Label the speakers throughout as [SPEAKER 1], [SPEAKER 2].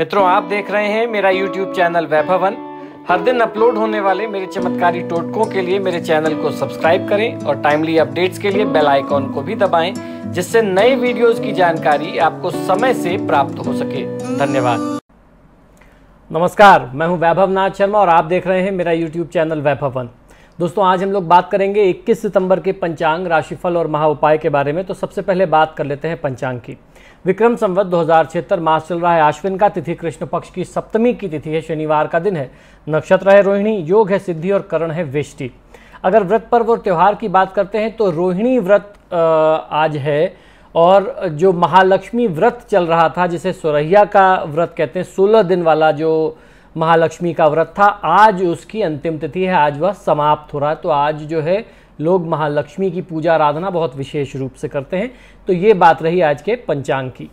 [SPEAKER 1] मित्रों आप देख रहे हैं मेरा YouTube चैनल वैभवन हर दिन अपलोड होने वाले मेरे चमत्कारी टोटकों के लिए मेरे चैनल को सब्सक्राइब करें और टाइमली अपडेट्स के लिए बेल आइकॉन को भी दबाएं जिससे नए वीडियोस की जानकारी आपको समय से प्राप्त हो सके धन्यवाद नमस्कार मैं हूं वैभव नाथ शर्मा और आप देख रहे हैं मेरा यूट्यूब चैनल वैभवन दोस्तों आज हम लोग बात करेंगे 21 सितंबर के पंचांग राशिफल और महा उपाय के बारे में तो सबसे पहले बात कर लेते हैं पंचांग की विक्रम संवत दो हज़ार मास चल रहा है आश्विन का तिथि कृष्ण पक्ष की सप्तमी की तिथि है शनिवार का दिन है नक्षत्र है रोहिणी योग है सिद्धि और करण है वृष्टि अगर व्रत पर्व और त्यौहार की बात करते हैं तो रोहिणी व्रत आज है और जो महालक्ष्मी व्रत चल रहा था जिसे सोरहिया का व्रत कहते हैं सोलह दिन वाला जो महालक्ष्मी का व्रत था आज उसकी अंतिम तिथि है आज वह समाप्त हो रहा है तो आज जो है लोग महालक्ष्मी की पूजा आराधना बहुत विशेष रूप से करते हैं तो ये बात रही आज के पंचांग की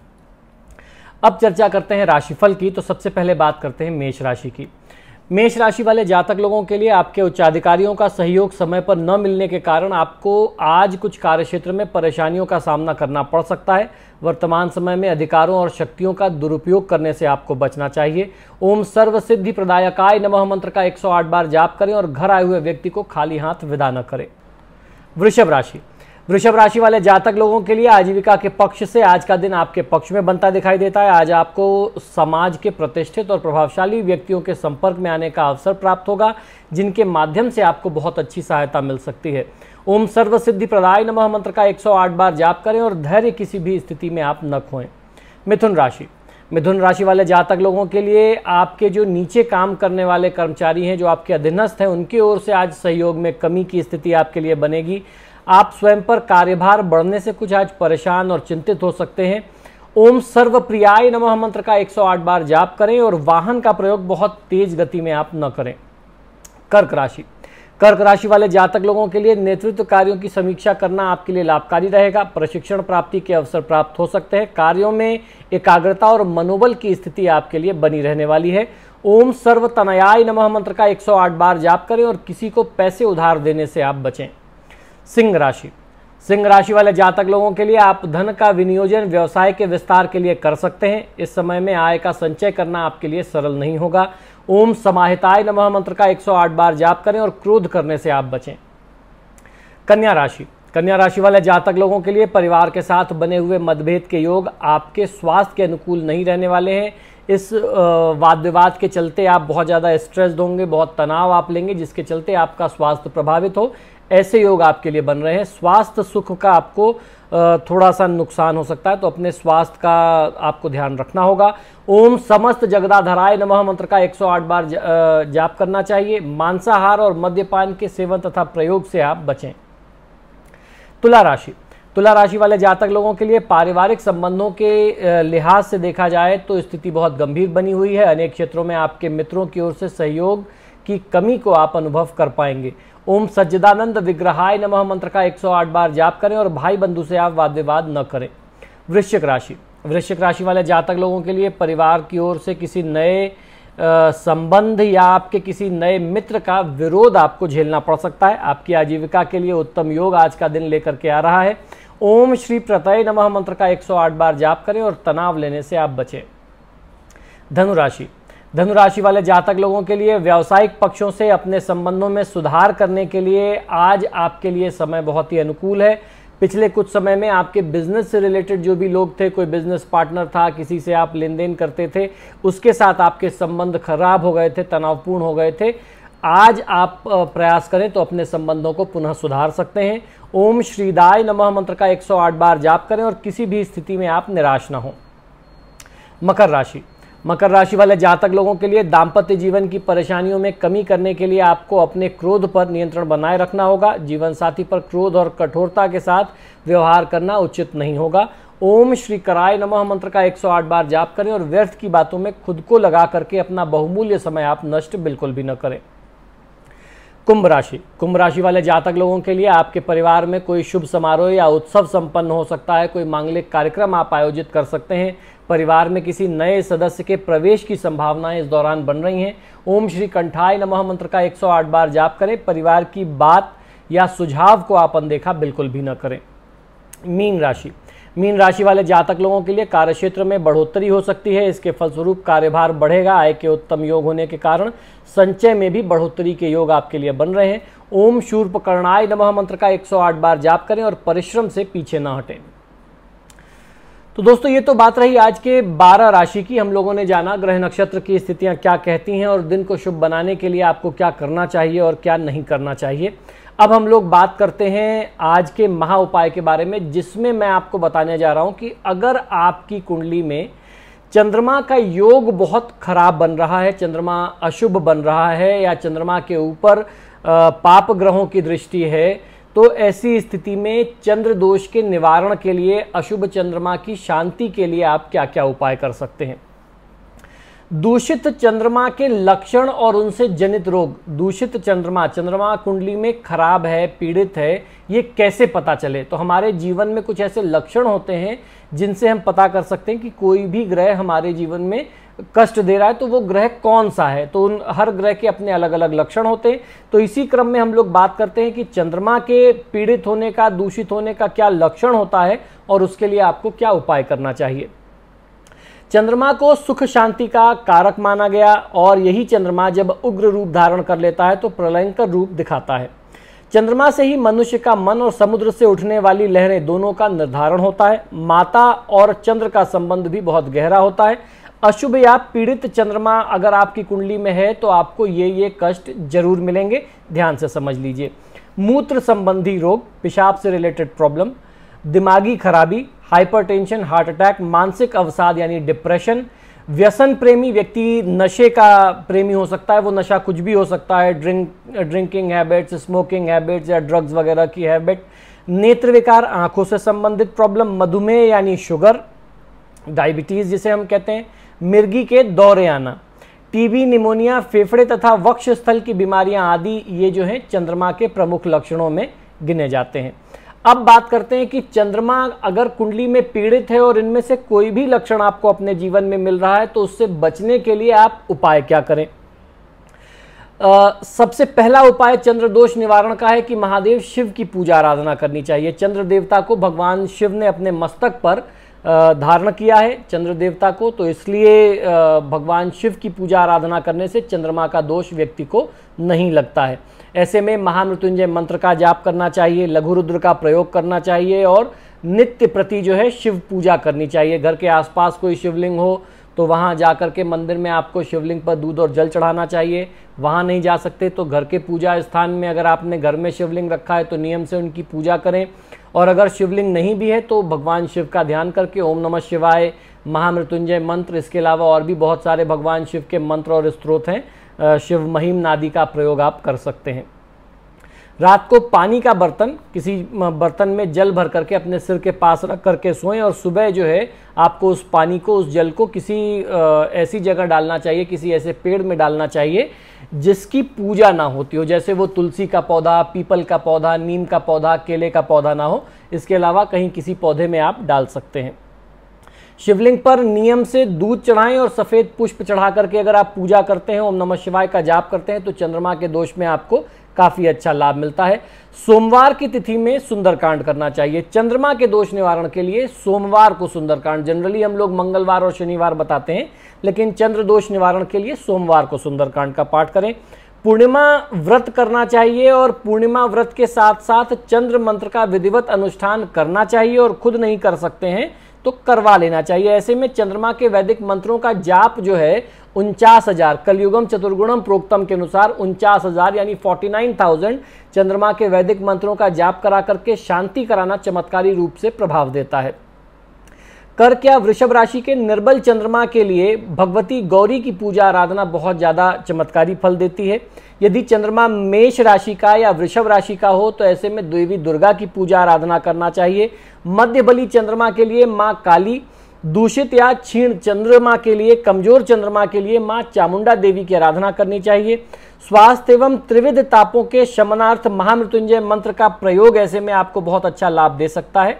[SPEAKER 1] अब चर्चा करते हैं राशिफल की तो सबसे पहले बात करते हैं मेष राशि की मेष राशि वाले जातक लोगों के लिए आपके उच्चाधिकारियों का सहयोग समय पर न मिलने के कारण आपको आज कुछ कार्यक्षेत्र में परेशानियों का सामना करना पड़ सकता है वर्तमान समय में अधिकारों और शक्तियों का दुरुपयोग करने से आपको बचना चाहिए ओम सर्व सिद्धि प्रदायकाय नमः मंत्र का 108 बार जाप करें और घर आए हुए व्यक्ति को खाली हाथ विदा न करें वृषभ राशि वृषभ राशि वाले जातक लोगों के लिए आजीविका के पक्ष से आज का दिन आपके पक्ष में बनता दिखाई देता है आज आपको समाज के प्रतिष्ठित और प्रभावशाली व्यक्तियों के संपर्क में आने का अवसर प्राप्त होगा जिनके माध्यम से आपको बहुत अच्छी सहायता मिल सकती है ओम सर्व सिद्धि प्रदाय नमः मंत्र का 108 बार जाप करें और धैर्य किसी भी स्थिति में आप न खोएं मिथुन राशि मिथुन राशि वाले जातक लोगों के लिए आपके जो नीचे काम करने वाले कर्मचारी हैं जो आपके अधीनस्थ हैं उनकी ओर से आज सहयोग में कमी की स्थिति आपके लिए बनेगी आप स्वयं पर कार्यभार बढ़ने से कुछ आज परेशान और चिंतित हो सकते हैं ओम सर्वप्रियाय नमः मंत्र का 108 बार जाप करें और वाहन का प्रयोग बहुत तेज गति में आप न करें कर्क राशि कर्क राशि वाले जातक लोगों के लिए नेतृत्व कार्यों की समीक्षा करना आपके लिए लाभकारी रहेगा प्रशिक्षण प्राप्ति के अवसर प्राप्त हो सकते हैं कार्यों में एकाग्रता और मनोबल की स्थिति आपके लिए बनी रहने वाली है ओम सर्व तनयाय नमः मंत्र का 108 बार जाप करें और किसी को पैसे उधार देने से आप बचें सिंह राशि सिंह राशि वाले जातक लोगों के लिए आप धन का विनियोजन व्यवसाय के विस्तार के लिए कर सकते हैं इस समय में आय का संचय करना आपके लिए सरल नहीं होगा ओम समाहिताय नमः मंत्र का 108 बार जाप करें और क्रोध करने से आप बचें कन्या राशि कन्या राशि वाले जातक लोगों के लिए परिवार के साथ बने हुए मतभेद के योग आपके स्वास्थ्य के अनुकूल नहीं रहने वाले हैं इस वाद विवाद के चलते आप बहुत ज़्यादा स्ट्रेस होंगे बहुत तनाव आप लेंगे जिसके चलते आपका स्वास्थ्य प्रभावित हो ऐसे योग आपके लिए बन रहे हैं स्वास्थ्य सुख का आपको थोड़ा सा नुकसान हो सकता है तो अपने स्वास्थ्य का आपको ध्यान रखना होगा ओम समस्त जगदाधराय नमः मंत्र का 108 बार जाप करना चाहिए मांसाहार और मद्यपान के सेवन तथा प्रयोग से आप बचें तुला राशि तुला राशि वाले जातक लोगों के लिए पारिवारिक संबंधों के लिहाज से देखा जाए तो स्थिति बहुत गंभीर बनी हुई है अनेक क्षेत्रों में आपके मित्रों की ओर से सहयोग की कमी को आप अनुभव कर पाएंगे ओम सज्जदानंद विग्रहाय नमः मंत्र का 108 बार जाप करें और भाई बंधु से आप वाद विवाद न करें वृश्चिक राशि वृश्चिक राशि वाले जातक लोगों के लिए परिवार की ओर से किसी नए संबंध या आपके किसी नए मित्र का विरोध आपको झेलना पड़ सकता है आपकी आजीविका के लिए उत्तम योग आज का दिन लेकर के आ रहा है ओम श्री प्रतय नमः मंत्र का 108 बार जाप करें और तनाव लेने से आप बचें धनुराशि धनुराशि वाले जातक लोगों के लिए व्यावसायिक पक्षों से अपने संबंधों में सुधार करने के लिए आज आपके लिए समय बहुत ही अनुकूल है पिछले कुछ समय में आपके बिजनेस से रिलेटेड जो भी लोग थे कोई बिजनेस पार्टनर था किसी से आप लेन देन करते थे उसके साथ आपके संबंध खराब हो गए थे तनावपूर्ण हो गए थे आज आप प्रयास करें तो अपने संबंधों को पुनः सुधार सकते हैं ओम श्रीदाय नमः मंत्र का 108 बार जाप करें और किसी भी स्थिति में आप निराश ना हो मकर राशि मकर राशि वाले जातक लोगों के लिए दाम्पत्य जीवन की परेशानियों में कमी करने के लिए आपको अपने क्रोध पर नियंत्रण बनाए रखना होगा जीवन साथी पर क्रोध और कठोरता के साथ व्यवहार करना उचित नहीं होगा ओम श्री कराय नमः मंत्र का 108 बार जाप करें और व्यर्थ की बातों में खुद को लगा करके अपना बहुमूल्य समय आप नष्ट बिल्कुल भी न करें कुंभ राशि कुंभ राशि वाले जातक लोगों के लिए आपके परिवार में कोई शुभ समारोह या उत्सव संपन्न हो सकता है कोई मांगलिक कार्यक्रम आप आयोजित कर सकते हैं परिवार में किसी नए सदस्य के प्रवेश की संभावनाएं इस दौरान बन रही हैं ओम श्री कंठाय नमः मंत्र का 108 बार जाप करें परिवार की बात या सुझाव को आप अनदेखा बिल्कुल भी न करें मीन राशि मीन राशि वाले जातक लोगों के लिए कार्य क्षेत्र में बढ़ोतरी हो सकती है इसके फलस्वरूप कार्यभार बढ़ेगा आय के उत्तम योग होने के कारण संचय में भी बढ़ोतरी के योग आपके लिए बन रहे हैं ओम शूर्प कर्णाय नमः मंत्र का 108 बार जाप करें और परिश्रम से पीछे न हटें तो दोस्तों ये तो बात रही आज के 12 राशि की हम लोगों ने जाना ग्रह नक्षत्र की स्थितियां क्या कहती हैं और दिन को शुभ बनाने के लिए आपको क्या करना चाहिए और क्या नहीं करना चाहिए अब हम लोग बात करते हैं आज के महा उपाय के बारे में जिसमें मैं आपको बताने जा रहा हूं कि अगर आपकी कुंडली में चंद्रमा का योग बहुत खराब बन रहा है चंद्रमा अशुभ बन रहा है या चंद्रमा के ऊपर पाप ग्रहों की दृष्टि है तो ऐसी स्थिति में चंद्र दोष के निवारण के लिए अशुभ चंद्रमा की शांति के लिए आप क्या क्या उपाय कर सकते हैं दूषित चंद्रमा के लक्षण और उनसे जनित रोग दूषित चंद्रमा चंद्रमा कुंडली में खराब है पीड़ित है ये कैसे पता चले तो हमारे जीवन में कुछ ऐसे लक्षण होते हैं जिनसे हम पता कर सकते हैं कि कोई भी ग्रह हमारे जीवन में कष्ट दे रहा है तो वो ग्रह कौन सा है तो उन हर ग्रह के अपने अलग अलग लक्षण होते हैं तो इसी क्रम में हम लोग बात करते हैं कि चंद्रमा के पीड़ित होने का दूषित होने का क्या लक्षण होता है और उसके लिए आपको क्या उपाय करना चाहिए चंद्रमा को सुख शांति का कारक माना गया और यही चंद्रमा जब उग्र रूप धारण कर लेता है तो प्रलयंकर रूप दिखाता है चंद्रमा से ही मनुष्य का मन और समुद्र से उठने वाली लहरें दोनों का निर्धारण होता है माता और चंद्र का संबंध भी बहुत गहरा होता है अशुभ या पीड़ित चंद्रमा अगर आपकी कुंडली में है तो आपको ये ये कष्ट जरूर मिलेंगे ध्यान से समझ लीजिए मूत्र संबंधी रोग पेशाब से रिलेटेड प्रॉब्लम दिमागी खराबी हाइपरटेंशन हार्ट अटैक मानसिक अवसाद यानी डिप्रेशन व्यसन प्रेमी व्यक्ति नशे का प्रेमी हो सकता है वो नशा कुछ भी हो सकता है drink drinking habits smoking habits या ड्रग्स वगैरह की हैबिट नेत्र विकार आंखों से संबंधित प्रॉब्लम मधुमेह यानी शुगर डायबिटीज़ जिसे हम कहते हैं मिर्गी के दौरे आना टीबी निमोनिया फेफड़े तथा वक्ष स्थल की बीमारियां आदि ये जो हैं चंद्रमा के प्रमुख लक्षणों में गिने जाते हैं अब बात करते हैं कि चंद्रमा अगर कुंडली में पीड़ित है और इनमें से कोई भी लक्षण आपको अपने जीवन में मिल रहा है तो उससे बचने के लिए आप उपाय क्या करें आ, सबसे पहला उपाय चंद्र दोष निवारण का है कि महादेव शिव की पूजा आराधना करनी चाहिए चंद्र देवता को भगवान शिव ने अपने मस्तक पर धारण किया है चंद्र देवता को तो इसलिए भगवान शिव की पूजा आराधना करने से चंद्रमा का दोष व्यक्ति को नहीं लगता है ऐसे में महामृत्युंजय मंत्र का जाप करना चाहिए लघु रुद्र का प्रयोग करना चाहिए और नित्य प्रति जो है शिव पूजा करनी चाहिए घर के आसपास कोई शिवलिंग हो तो वहाँ जा कर के मंदिर में आपको शिवलिंग पर दूध और जल चढ़ाना चाहिए वहाँ नहीं जा सकते तो घर के पूजा स्थान में अगर आपने घर में शिवलिंग रखा है तो नियम से उनकी पूजा करें और अगर शिवलिंग नहीं भी है तो भगवान शिव का ध्यान करके ओम नमः शिवाय महामृत्युंजय मंत्र इसके अलावा और भी बहुत सारे भगवान शिव के मंत्र और स्त्रोत हैं शिव महिम नादि का प्रयोग आप कर सकते हैं रात को पानी का बर्तन किसी बर्तन में जल भर करके अपने सिर के पास रख करके सोएं और सुबह जो है आपको उस पानी को उस जल को किसी ऐसी जगह डालना चाहिए किसी ऐसे पेड़ में डालना चाहिए जिसकी पूजा ना होती हो जैसे वो तुलसी का पौधा पीपल का पौधा नीम का पौधा केले का पौधा ना हो इसके अलावा कहीं किसी पौधे में आप डाल सकते हैं शिवलिंग पर नियम से दूध चढ़ाएं और सफ़ेद पुष्प चढ़ा करके अगर आप पूजा करते हैं ओम नमः शिवाय का जाप करते हैं तो चंद्रमा के दोष में आपको काफ़ी अच्छा लाभ मिलता है सोमवार की तिथि में सुंदरकांड करना चाहिए चंद्रमा के दोष निवारण के लिए सोमवार को सुंदरकांड जनरली हम लोग मंगलवार और शनिवार बताते हैं लेकिन चंद्र दोष निवारण के लिए सोमवार को सुंदरकांड का पाठ करें पूर्णिमा व्रत करना चाहिए और पूर्णिमा व्रत के साथ साथ चंद्र मंत्र का विधिवत अनुष्ठान करना चाहिए और खुद नहीं कर सकते हैं तो करवा लेना चाहिए ऐसे में चंद्रमा के वैदिक मंत्रों का जाप जो है उनचास हजार कलयुगम चतुर्गुणम प्रोक्तम के अनुसार उनचास हजार यानी फोर्टी नाइन थाउजेंड चंद्रमा के वैदिक मंत्रों का जाप करा करके शांति कराना चमत्कारी रूप से प्रभाव देता है कर क्या वृषभ राशि के निर्बल चंद्रमा के लिए भगवती गौरी की पूजा आराधना बहुत ज़्यादा चमत्कारी फल देती है यदि चंद्रमा मेष राशि का या वृषभ राशि का हो तो ऐसे में देवी दुर्गा की पूजा आराधना करना चाहिए मध्य बली चंद्रमा के लिए माँ काली दूषित या क्षीण चंद्रमा के लिए कमजोर चंद्रमा के लिए माँ चामुंडा देवी की आराधना करनी चाहिए स्वास्थ्य एवं त्रिविध तापों के शमनार्थ महामृत्युंजय मंत्र का प्रयोग ऐसे में आपको बहुत अच्छा लाभ दे सकता है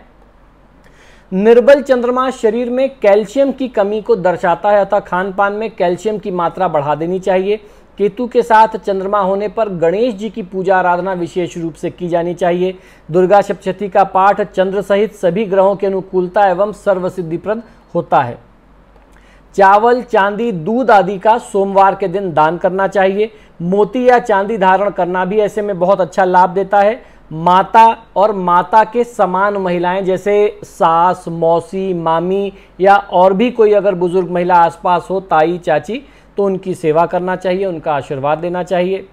[SPEAKER 1] निर्बल चंद्रमा शरीर में कैल्शियम की कमी को दर्शाता है अतः खान पान में कैल्शियम की मात्रा बढ़ा देनी चाहिए केतु के साथ चंद्रमा होने पर गणेश जी की पूजा आराधना विशेष रूप से की जानी चाहिए दुर्गा सप्तशती का पाठ चंद्र सहित सभी ग्रहों के अनुकूलता एवं सर्वसिद्धिप्रद होता है चावल चांदी दूध आदि का सोमवार के दिन दान करना चाहिए मोती या चांदी धारण करना भी ऐसे में बहुत अच्छा लाभ देता है माता और माता के समान महिलाएं जैसे सास मौसी मामी या और भी कोई अगर बुज़ुर्ग महिला आसपास हो ताई चाची तो उनकी सेवा करना चाहिए उनका आशीर्वाद देना चाहिए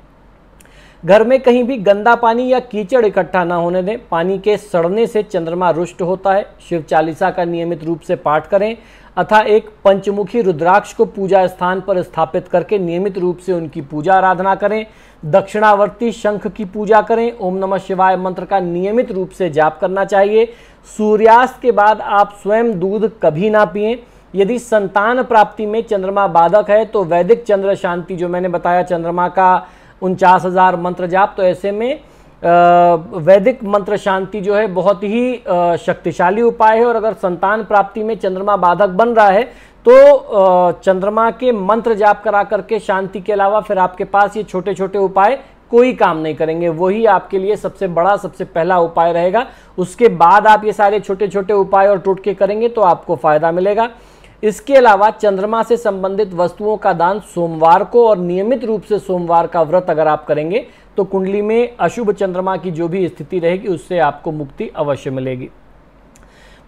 [SPEAKER 1] घर में कहीं भी गंदा पानी या कीचड़ इकट्ठा ना होने दें पानी के सड़ने से चंद्रमा रुष्ट होता है शिव चालीसा का नियमित रूप से पाठ करें अथा एक पंचमुखी रुद्राक्ष को पूजा स्थान पर स्थापित करके नियमित रूप से उनकी पूजा आराधना करें दक्षिणावर्ती शंख की पूजा करें ओम नमः शिवाय मंत्र का नियमित रूप से जाप करना चाहिए सूर्यास्त के बाद आप स्वयं दूध कभी ना पिए यदि संतान प्राप्ति में चंद्रमा बाधक है तो वैदिक चंद्र शांति जो मैंने बताया चंद्रमा का उनचास हज़ार मंत्र जाप तो ऐसे में वैदिक मंत्र शांति जो है बहुत ही शक्तिशाली उपाय है और अगर संतान प्राप्ति में चंद्रमा बाधक बन रहा है तो चंद्रमा के मंत्र जाप करा करके शांति के अलावा फिर आपके पास ये छोटे छोटे उपाय कोई काम नहीं करेंगे वही आपके लिए सबसे बड़ा सबसे पहला उपाय रहेगा उसके बाद आप ये सारे छोटे छोटे उपाय और टूटके करेंगे तो आपको फ़ायदा मिलेगा इसके अलावा चंद्रमा से संबंधित वस्तुओं का दान सोमवार को और नियमित रूप से सोमवार का व्रत अगर आप करेंगे तो कुंडली में अशुभ चंद्रमा की जो भी स्थिति रहेगी उससे आपको मुक्ति अवश्य मिलेगी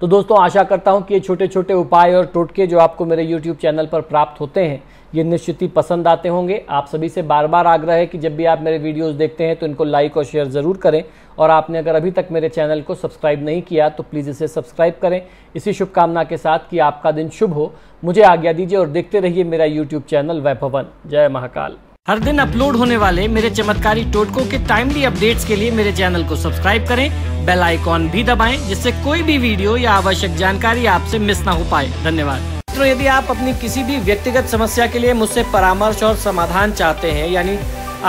[SPEAKER 1] तो दोस्तों आशा करता हूं कि ये छोटे छोटे उपाय और टोटके जो आपको मेरे YouTube चैनल पर प्राप्त होते हैं ये निश्चित ही पसंद आते होंगे आप सभी से बार बार आग्रह है कि जब भी आप मेरे वीडियोस देखते हैं तो इनको लाइक और शेयर ज़रूर करें और आपने अगर अभी तक मेरे चैनल को सब्सक्राइब नहीं किया तो प्लीज़ इसे सब्सक्राइब करें इसी शुभकामना के साथ कि आपका दिन शुभ हो मुझे आज्ञा दीजिए और देखते रहिए मेरा यूट्यूब चैनल वैभवन जय महाकाल हर दिन अपलोड होने वाले मेरे चमत्कारी टोटकों के टाइमली अपडेट्स के लिए मेरे चैनल को सब्सक्राइब करें बेल आइकॉन भी दबाएं जिससे कोई भी वीडियो या आवश्यक जानकारी आपसे मिस ना हो पाए धन्यवाद मित्रों यदि आप अपनी किसी भी व्यक्तिगत समस्या के लिए मुझसे परामर्श और समाधान चाहते हैं यानी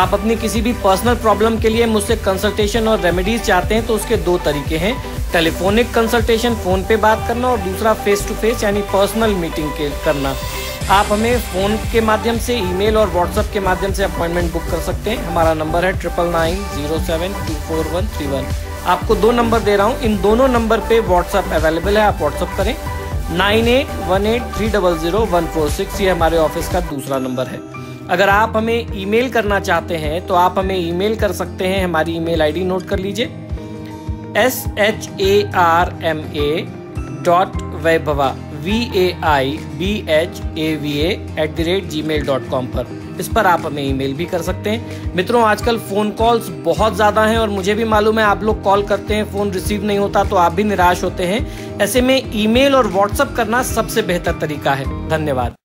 [SPEAKER 1] आप अपनी किसी भी पर्सनल प्रॉब्लम के लिए मुझसे कंसल्टेशन और रेमेडीज चाहते हैं तो उसके दो तरीके हैं टेलीफोनिक कंसल्टेशन फ़ोन पे बात करना और दूसरा फेस टू फेस यानी पर्सनल मीटिंग के करना आप हमें फ़ोन के माध्यम से ईमेल और व्हाट्सएप के माध्यम से अपॉइंटमेंट बुक कर सकते हैं हमारा नंबर है triple nine zero seven two four one three one आपको दो नंबर दे रहा हूँ इन दोनों नंबर पे व्हाट्सएप अवेलेबल है आप व्हाट्सएप करें nine eight one eight three double zero one four six ये हमारे ऑफिस का दूसरा नंबर है अगर आप हमें ईमेल करना चाहते हैं तो आप हमें ईमेल कर सकते हैं हमारी ईमेल आईडी नोट कर लीजिए S H A R M A dot Vaibhava V A I B H A V A at the rate Gmail dot com पर इस पर आप हमें ईमेल भी कर सकते हैं मित्रों आजकल फ़ोन कॉल्स बहुत ज़्यादा हैं और मुझे भी मालूम है आप लोग कॉल करते हैं फ़ोन रिसीव नहीं होता तो आप भी निराश होते हैं ऐसे में ईमेल और व्हाट्सअप करना सबसे बेहतर तरीका है धन्यवाद